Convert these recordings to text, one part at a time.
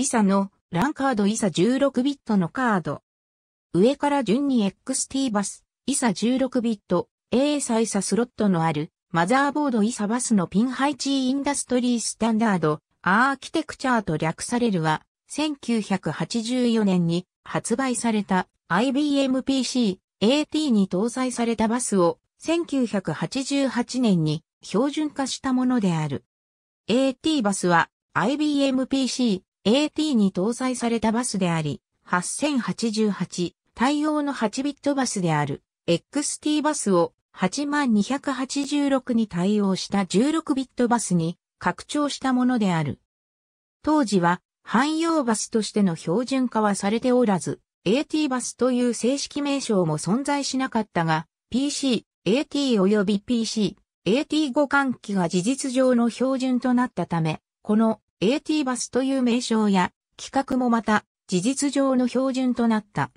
イサのランカードイサ16ビットのカード。上から順に XT バス、イサ16ビット、A サイサスロットのある、マザーボードイサバスのピン配置インダストリースタンダード、アーキテクチャーと略されるは、1984年に発売された IBM PC AT に搭載されたバスを1988年に標準化したものである。AT バスは IBM PC AT に搭載されたバスであり、8088対応の8ビットバスである XT バスを8286に対応した16ビットバスに拡張したものである。当時は汎用バスとしての標準化はされておらず、AT バスという正式名称も存在しなかったが、PC、AT 及び PC、AT 互換機が事実上の標準となったため、この AT バスという名称や企画もまた事実上の標準となった。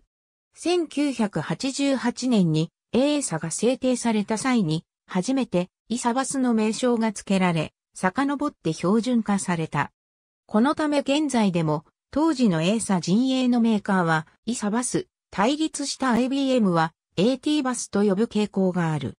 1988年に A a が制定された際に初めてイサバスの名称が付けられ、遡って標準化された。このため現在でも当時の A a 陣営のメーカーはイサバス、対立した IBM は AT バスと呼ぶ傾向がある。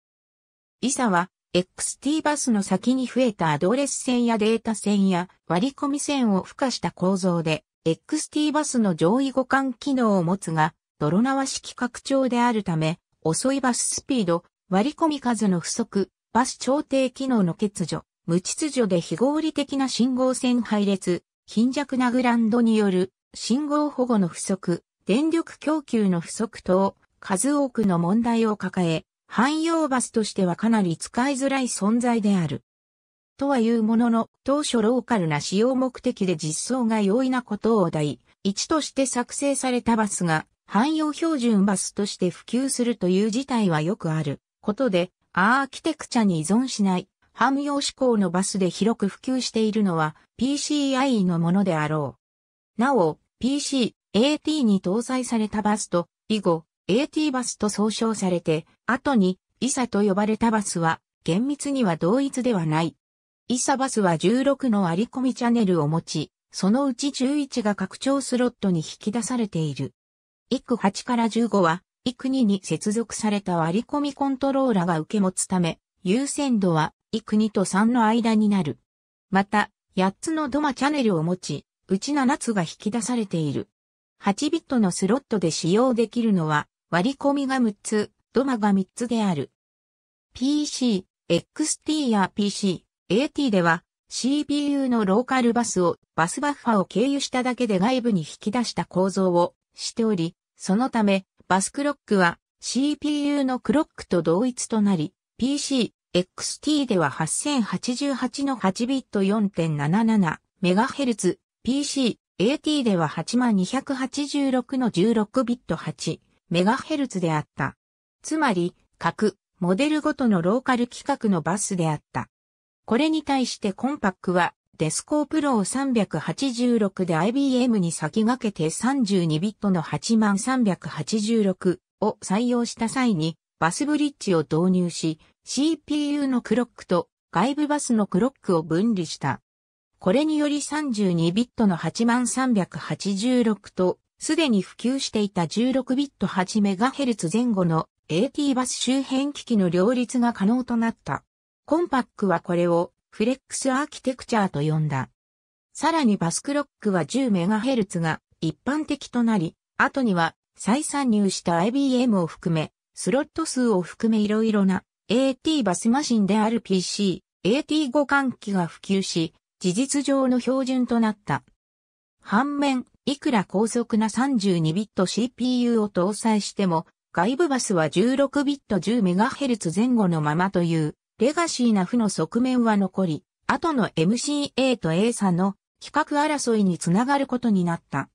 イサは XT バスの先に増えたアドレス線やデータ線や割り込み線を付加した構造で、XT バスの上位互換機能を持つが、泥縄式拡張であるため、遅いバススピード、割り込み数の不足、バス調停機能の欠如、無秩序で非合理的な信号線配列、貧弱なグランドによる信号保護の不足、電力供給の不足等、数多くの問題を抱え、汎用バスとしてはかなり使いづらい存在である。とはいうものの、当初ローカルな使用目的で実装が容易なことを題、1として作成されたバスが、汎用標準バスとして普及するという事態はよくあることで、アーキテクチャに依存しない、汎用志向のバスで広く普及しているのは p c i のものであろう。なお、PC、AT に搭載されたバスと、以後、AT バスと総称されて、後にイサと呼ばれたバスは、厳密には同一ではない。イサバスは16の割り込みチャンネルを持ち、そのうち11が拡張スロットに引き出されている。イク8から15は、イク2に接続された割り込みコントローラが受け持つため、優先度はイク2と3の間になる。また、8つのドマチャネルを持ち、うち7つが引き出されている。8ビットのスロットで使用できるのは、割り込みが6つ、ドマが3つである。PC、XT や PC、AT では c p u のローカルバスをバスバッファを経由しただけで外部に引き出した構造をしており、そのためバスクロックは CPU のクロックと同一となり、PC、XT では8088の8ビット 4.77MHz、PC、AT では8286の16ビット8。メガヘルツであった。つまり、各モデルごとのローカル規格のバスであった。これに対してコンパックはデスコープロー386で IBM に先駆けて32ビットの80386を採用した際にバスブリッジを導入し CPU のクロックと外部バスのクロックを分離した。これにより32ビットの8 3 8 6とすでに普及していた 16bit8MHz 前後の AT バス周辺機器の両立が可能となった。コンパックはこれをフレックスアーキテクチャーと呼んだ。さらにバスクロックは 10MHz が一般的となり、後には再参入した IBM を含め、スロット数を含めいろいろな AT バスマシンである PC、AT 互換機が普及し、事実上の標準となった。反面、いくら高速な32ビット CPU を搭載しても、外部バスは16ビット 10MHz 前後のままという、レガシーな負の側面は残り、後の MCA と A 差の比較争いにつながることになった。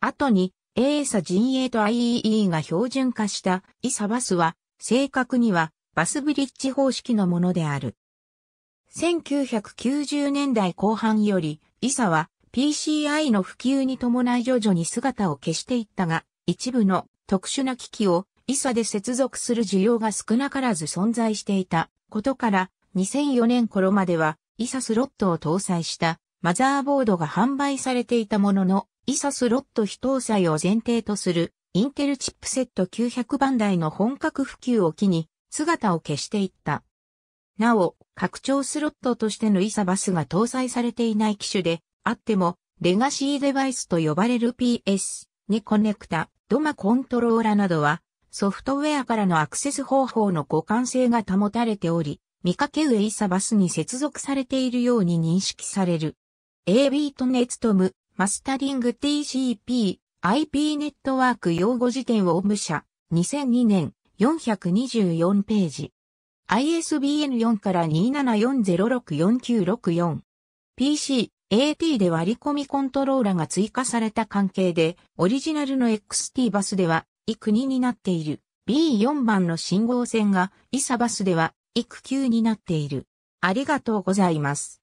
後に A 差陣営と IEE が標準化したイサバスは、正確にはバスブリッジ方式のものである。1990年代後半より、イサは PCI の普及に伴い徐々に姿を消していったが、一部の特殊な機器を ISA で接続する需要が少なからず存在していたことから、2004年頃までは ISA スロットを搭載したマザーボードが販売されていたものの、ISA スロット非搭載を前提とするインテルチップセット900番台の本格普及を機に姿を消していった。なお、拡張スロットとしてのイサバスが搭載されていない機種で、あっても、レガシーデバイスと呼ばれる PS にコネクタ、ドマコントローラなどは、ソフトウェアからのアクセス方法の互換性が保たれており、見かけウェイサバスに接続されているように認識される。AB とネツトム、マスタリング TCP、IP ネットワーク用語辞典を無社、2002年、424ページ。ISBN4 から274064964。PC、AT で割り込みコントローラが追加された関係で、オリジナルの XT バスでは、ク国になっている。B4 番の信号線が、イサバスでは、ク9になっている。ありがとうございます。